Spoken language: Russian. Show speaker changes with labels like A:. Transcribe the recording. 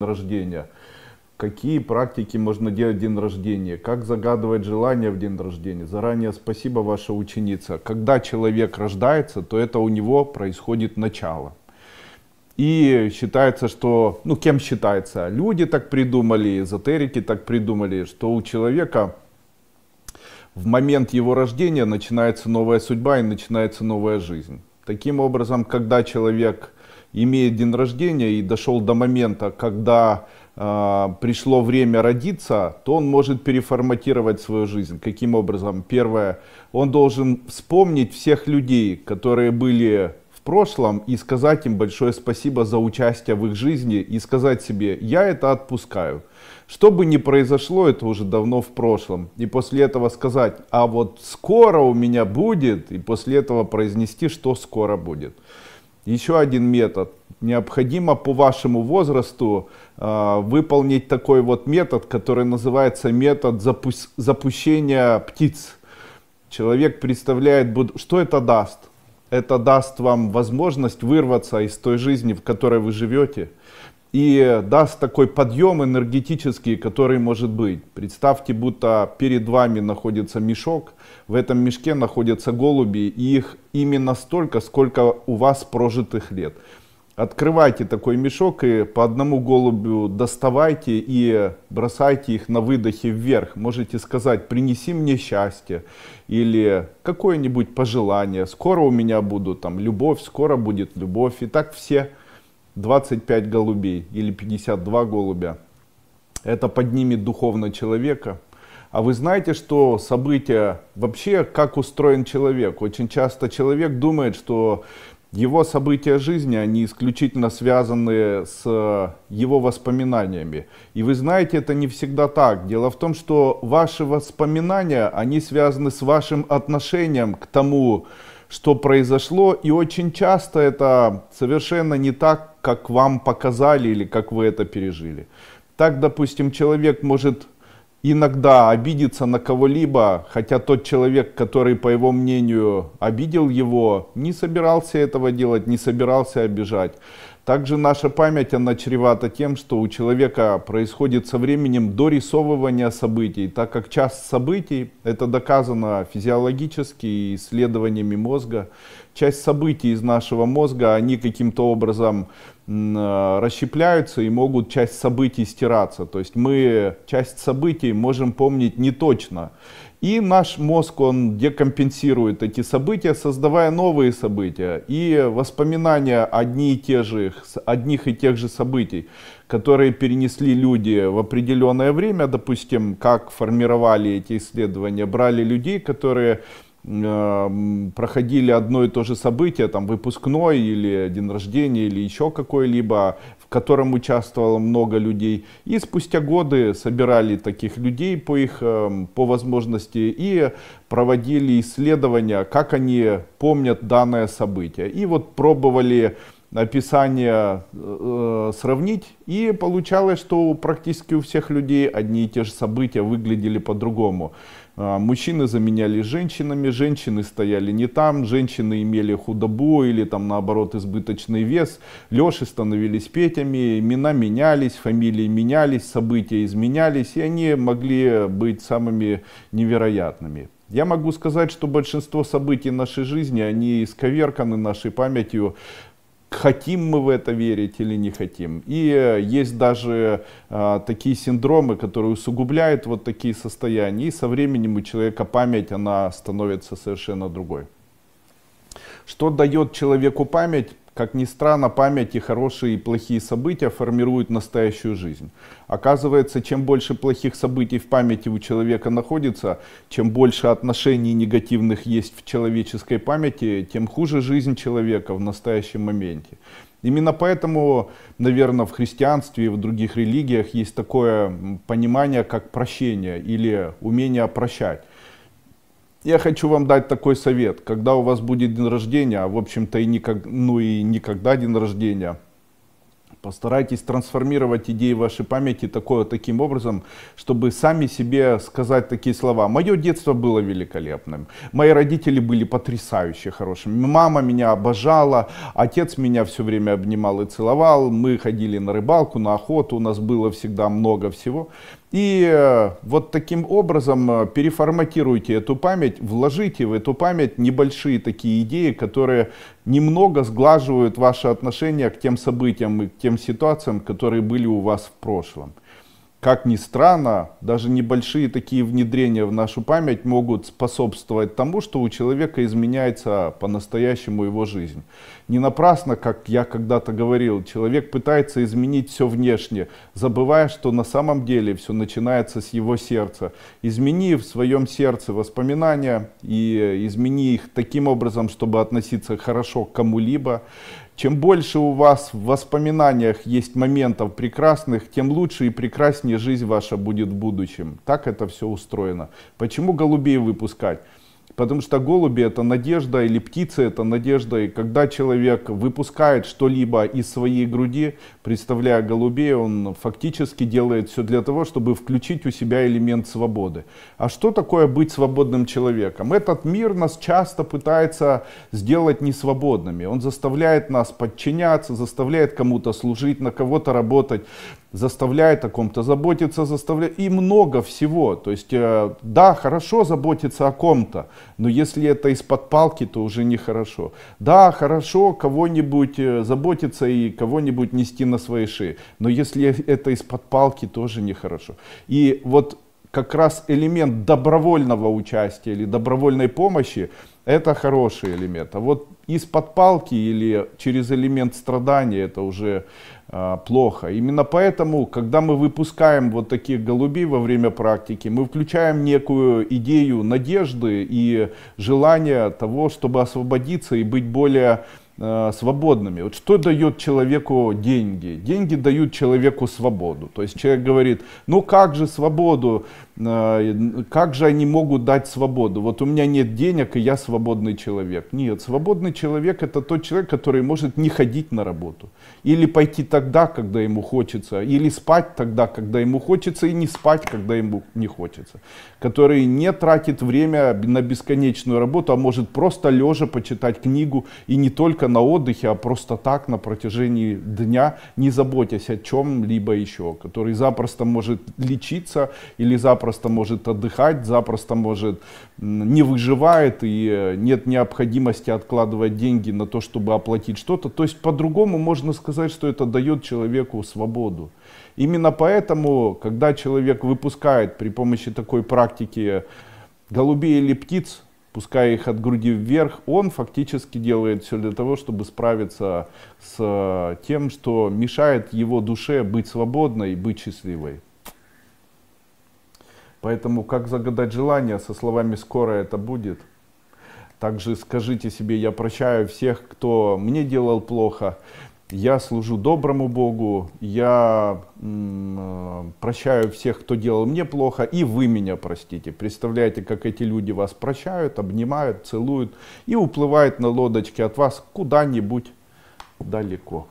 A: День рождения. Какие практики можно делать в день рождения? Как загадывать желания в день рождения? Заранее спасибо, ваша ученица. Когда человек рождается, то это у него происходит начало. И считается, что, ну кем считается? Люди так придумали, эзотерики так придумали, что у человека в момент его рождения начинается новая судьба и начинается новая жизнь. Таким образом, когда человек имеет день рождения и дошел до момента, когда э, пришло время родиться, то он может переформатировать свою жизнь. Каким образом? Первое, он должен вспомнить всех людей, которые были в прошлом, и сказать им большое спасибо за участие в их жизни, и сказать себе, я это отпускаю. Что бы ни произошло, это уже давно в прошлом. И после этого сказать, а вот скоро у меня будет, и после этого произнести, что скоро будет. Еще один метод. Необходимо по вашему возрасту э, выполнить такой вот метод, который называется метод запу запущения птиц. Человек представляет, что это даст. Это даст вам возможность вырваться из той жизни, в которой вы живете и даст такой подъем энергетический, который может быть. Представьте, будто перед вами находится мешок, в этом мешке находятся голуби, и их именно столько, сколько у вас прожитых лет. Открывайте такой мешок и по одному голубю доставайте и бросайте их на выдохе вверх. Можете сказать, принеси мне счастье или какое-нибудь пожелание. Скоро у меня будут там любовь, скоро будет любовь. И так все 25 голубей или 52 голубя. Это поднимет духовно человека. А вы знаете, что события, вообще как устроен человек? Очень часто человек думает, что его события жизни, они исключительно связаны с его воспоминаниями. И вы знаете, это не всегда так. Дело в том, что ваши воспоминания, они связаны с вашим отношением к тому, что произошло, и очень часто это совершенно не так, как вам показали или как вы это пережили. Так, допустим, человек может иногда обидеться на кого-либо, хотя тот человек, который, по его мнению, обидел его, не собирался этого делать, не собирался обижать. Также наша память, она чревата тем, что у человека происходит со временем дорисовывание событий, так как часть событий, это доказано физиологически исследованиями мозга, часть событий из нашего мозга, они каким-то образом э, расщепляются и могут часть событий стираться. То есть мы часть событий можем помнить не точно. И наш мозг, он декомпенсирует эти события, создавая новые события. И воспоминания одни и те же, одних и тех же событий, которые перенесли люди в определенное время, допустим, как формировали эти исследования, брали людей, которые Э, проходили одно и то же событие, там выпускной или день рождения или еще какое либо в котором участвовало много людей. И спустя годы собирали таких людей по их э, по возможности и проводили исследования, как они помнят данное событие. И вот пробовали описание э, э, сравнить, и получалось, что практически у всех людей одни и те же события выглядели по-другому. Э, мужчины заменялись женщинами, женщины стояли не там, женщины имели худобу или там наоборот избыточный вес, Леши становились Петями, имена менялись, фамилии менялись, события изменялись, и они могли быть самыми невероятными. Я могу сказать, что большинство событий нашей жизни, они исковерканы нашей памятью хотим мы в это верить или не хотим. И э, есть даже э, такие синдромы, которые усугубляют вот такие состояния, и со временем у человека память, она становится совершенно другой. Что дает человеку память? Как ни странно, память и хорошие, и плохие события формируют настоящую жизнь. Оказывается, чем больше плохих событий в памяти у человека находится, чем больше отношений негативных есть в человеческой памяти, тем хуже жизнь человека в настоящем моменте. Именно поэтому, наверное, в христианстве и в других религиях есть такое понимание, как прощение или умение прощать. Я хочу вам дать такой совет. Когда у вас будет день рождения, а в общем-то и, никак, ну и никогда день рождения, постарайтесь трансформировать идеи вашей памяти такое, таким образом, чтобы сами себе сказать такие слова. Мое детство было великолепным. Мои родители были потрясающе хорошими. Мама меня обожала, отец меня все время обнимал и целовал. Мы ходили на рыбалку, на охоту, у нас было всегда много всего. И э, вот таким образом э, переформатируйте эту память, вложите в эту память небольшие такие идеи, которые немного сглаживают ваши отношения к тем событиям и к тем ситуациям, которые были у вас в прошлом как ни странно, даже небольшие такие внедрения в нашу память могут способствовать тому, что у человека изменяется по-настоящему его жизнь. Не напрасно, как я когда-то говорил, человек пытается изменить все внешне, забывая, что на самом деле все начинается с его сердца. Измени в своем сердце воспоминания и измени их таким образом, чтобы относиться хорошо к кому-либо. Чем больше у вас в воспоминаниях есть моментов прекрасных, тем лучше и прекраснее жизнь ваша будет в будущем. Так это все устроено. Почему голубей выпускать? Потому что голуби это надежда или птицы это надежда. И когда человек выпускает что-либо из своей груди, представляя голубей, он фактически делает все для того, чтобы включить у себя элемент свободы. А что такое быть свободным человеком? Этот мир нас часто пытается сделать несвободными. Он заставляет нас подчиняться, заставляет кому-то служить, на кого-то работать заставляет о ком-то заботиться, заставляет и много всего. То есть, э, да, хорошо заботиться о ком-то, но если это из-под палки, то уже нехорошо. Да, хорошо кого-нибудь э, заботиться и кого-нибудь нести на своей шее, но если это из-под палки, тоже нехорошо. И вот как раз элемент добровольного участия или добровольной помощи, это хороший элемент. А вот из-под палки или через элемент страдания это уже э, плохо. Именно поэтому, когда мы выпускаем вот таких голубей во время практики, мы включаем некую идею надежды и желания того, чтобы освободиться и быть более Э, свободными. Вот что дает человеку деньги? Деньги дают человеку свободу. То есть человек говорит, ну как же свободу, как же они могут дать свободу? Вот у меня нет денег, и я свободный человек. Нет, свободный человек это тот человек, который может не ходить на работу. Или пойти тогда, когда ему хочется, или спать тогда, когда ему хочется, и не спать, когда ему не хочется. Который не тратит время на бесконечную работу, а может просто лежа почитать книгу, и не только на отдыхе, а просто так на протяжении дня, не заботясь о чем-либо еще. Который запросто может лечиться или запросто запросто может отдыхать, запросто может не выживает и э, нет необходимости откладывать деньги на то, чтобы оплатить что-то. То есть по-другому можно сказать, что это дает человеку свободу. Именно поэтому, когда человек выпускает при помощи такой практики э, голубей или птиц, пуская их от груди вверх, он фактически делает все для того, чтобы справиться с э, тем, что мешает его душе быть свободной и быть счастливой. Поэтому как загадать желание со словами «скоро это будет»? Также скажите себе «я прощаю всех, кто мне делал плохо», я служу доброму Богу, я э, прощаю всех, кто делал мне плохо, и вы меня простите. Представляете, как эти люди вас прощают, обнимают, целуют и уплывают на лодочке от вас куда-нибудь далеко.